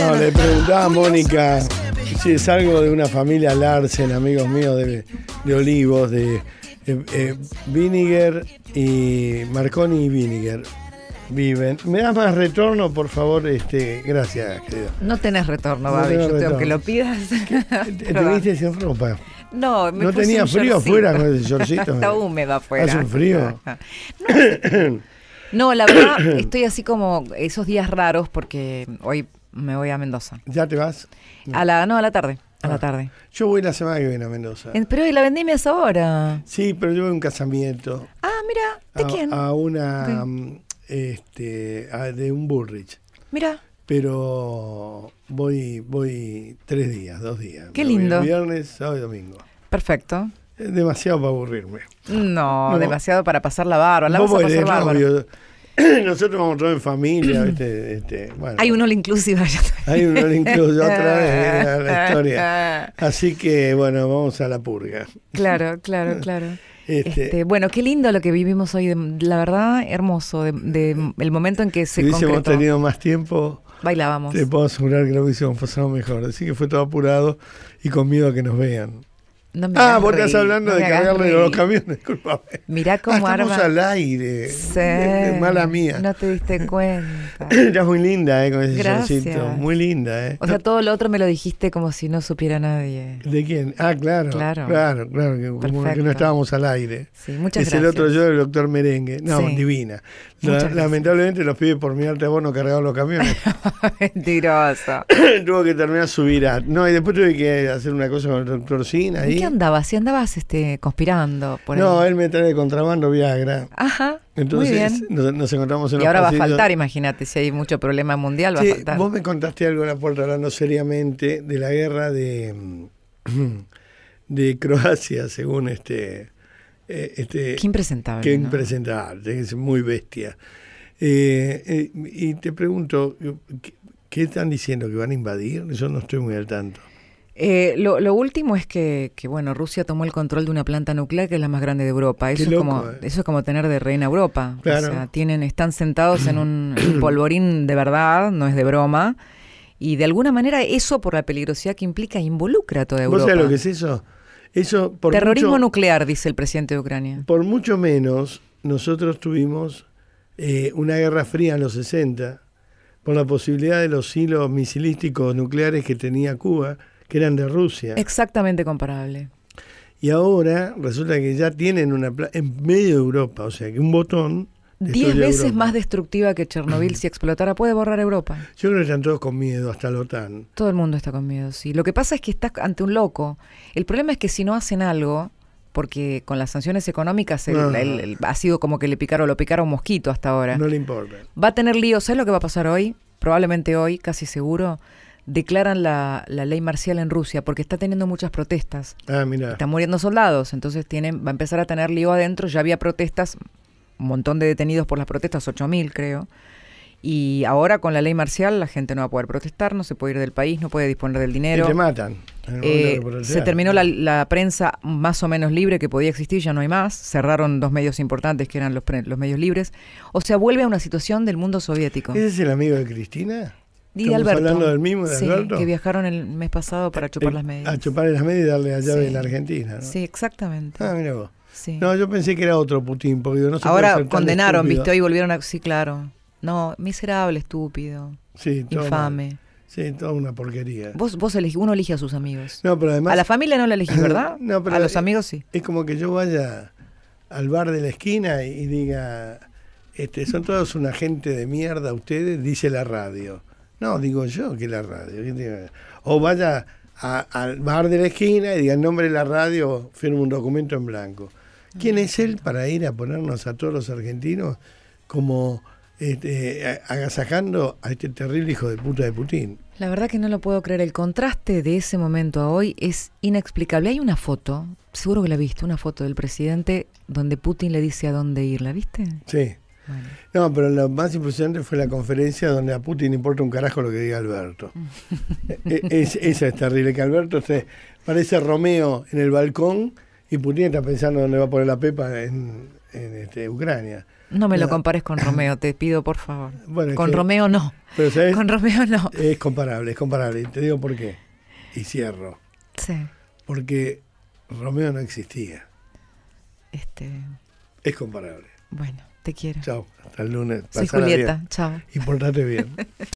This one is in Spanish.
No, le preguntaba a Mónica si es algo de una familia Larsen, amigos míos de, de Olivos, de eh, vinegar y Marconi y vinegar viven. ¿Me das más retorno, por favor? Este, gracias, querido. No tenés retorno, baby, Babi, yo tengo que lo pidas. ¿Te, viste sin ropa? No, me No tenía frío afuera con el Está húmedo afuera. Hace un frío. No, la verdad, estoy así como esos días raros porque hoy me voy a Mendoza. ¿Ya te vas? A la, no, a la tarde. A la ah, tarde. Yo voy la semana que viene a Mendoza. Pero hoy la vendimia es ahora. Sí, pero yo voy a un casamiento. Ah, mira, ¿de quién? A una. Mm, este, de un Bullrich. Mira. Pero voy, voy tres días, dos días. Qué lindo. Viernes, sábado y domingo. Perfecto demasiado para aburrirme. No, demasiado para pasar la barba. La vamos a pasar Nosotros vamos todos en familia. Este, Hay un all inclusive Hay un all inclusiva otra vez eh, la, la historia. Así que, bueno, vamos a la purga. Claro, claro, claro. Este. Este, bueno, qué lindo lo que vivimos hoy, la verdad, hermoso, el momento en que se Si hubiésemos tenido más tiempo, bailábamos. Te puedo asegurar que lo hubiésemos pasado mejor. Así que fue todo apurado y con miedo a que nos vean ah, vos estás hablando de cargarle los camiones, disculpame. Mirá cómo ah, estamos al aire. Sí. mala mía. No te diste cuenta. Estás muy linda, ¿eh? Con ese soncito Muy linda, ¿eh? O sea, todo lo otro me lo dijiste como si no supiera nadie. ¿De quién? Ah, claro. Claro. Claro, Que, como que no estábamos al aire. Sí, muchas es gracias. Es el otro yo, el doctor Merengue. No, divina. lamentablemente los pibes por mirarte a vos no cargaban los camiones. Mentiroso. Tuvo que terminar subir. a. No, y después tuve que hacer una cosa con el doctor Sin ahí qué andabas? Si andabas este, conspirando por No, él me trae de contrabando Viagra. Ajá. Entonces muy bien. Nos, encontramos en Y ahora va a faltar, imagínate, si hay mucho problema mundial, va a faltar. Vos me contaste algo en la puerta hablando seriamente de la guerra de, de Croacia, según este. Eh, este, Qué impresentable. Qué impresentable, es muy bestia. Eh, eh, y te pregunto, ¿qué están diciendo? ¿Que van a invadir? Yo no estoy muy al tanto. Eh, lo, último es que, bueno, Rusia tomó el control de una planta nuclear que es la más grande de Europa. Eso, es, como, eh. eso es como tener de reina Europa. tienen, están sentados en un polvorín de verdad, no es de broma. Y de alguna manera eso, por la peligrosidad que implica, involucra a toda Europa. ¿Vos sabés lo que es eso? Terrorismo nuclear, dice el presidente de Ucrania. Por mucho menos, nosotros tuvimos eh, una guerra fría en los 60, por la posibilidad de los hilos misilísticos nucleares que tenía Cuba que eran de Rusia. Exactamente comparable. Y ahora resulta que ya tienen una en medio de Europa, o sea que un botón. Diez veces más destructiva que Chernobyl si explotara, puede borrar Europa. Yo creo que están todos con miedo, hasta la OTAN. Todo el mundo está con miedo, sí. Lo que pasa es que estás ante un loco. El problema es que si no hacen algo, porque con las sanciones económicas ha sido como que le picaron, lo picaron mosquito hasta ahora. No le importa. Va a tener lío, ¿sabes lo que va a pasar hoy? Probablemente hoy, casi seguro declaran la, ley marcial en Rusia porque está teniendo muchas protestas. Ah, mira. Están muriendo soldados, entonces tienen, va a empezar a tener lío adentro. Ya había protestas, un montón de detenidos por las protestas, 8.000 creo. Y ahora con la ley marcial la gente no va a poder protestar, no se puede ir del país, no puede disponer del dinero. Y matan. Eh, se terminó la, prensa más o menos libre que podía existir, ya no hay más. Cerraron dos medios importantes que eran los, los medios libres. O sea, vuelve a una situación del mundo soviético. ¿Ese es el amigo de Cristina? de Alberto. del mismo, de que viajaron el mes pasado para eh, chupar eh, las medias. A chupar las medias y darle la llave la Argentina, ¿no? Sí, exactamente. Ah, mira vos. No, yo pensé que era otro Putin, porque no Ahora condenaron, ¿viste? Y volvieron a... Sí, claro. No, miserable, estúpido. Sí, todo Infame. Sí, toda una porquería. Vos, vos uno elige a sus amigos. No, pero además... A la familia no la elegís, ¿verdad? a los amigos sí. Es como que yo vaya al bar de la esquina y, y diga, este, son todos una gente de mierda ustedes, dice la radio. No, digo yo que la radio. O vaya al bar de la esquina y diga el nombre de la radio, firma un documento en blanco. ¿Quién es él para ir a ponernos a todos los argentinos como este, agasajando a este terrible hijo de puta de Putin? La verdad que no lo puedo creer. El contraste de ese momento a hoy es inexplicable. Hay una foto, seguro que la viste, una foto del presidente donde Putin le dice a dónde ir. ¿La viste? Sí. No, pero lo más impresionante fue la conferencia donde a Putin importa un carajo lo que diga Alberto. Mm. E-, e-, es, esa es terrible, que Alberto se parece Romeo en el balcón y Putin está pensando dónde va a poner la pepa en, este, Ucrania. No me lo ah. compares con Romeo, te pido por favor. con Romeo no. Con Romeo no. Es comparable, es comparable. Te digo por qué. Y cierro. Sí. Porque Romeo no existía. Este... Es comparable. Bueno, te quiero. Chao, hasta el lunes. Soy Julieta, chao. Y portate bien.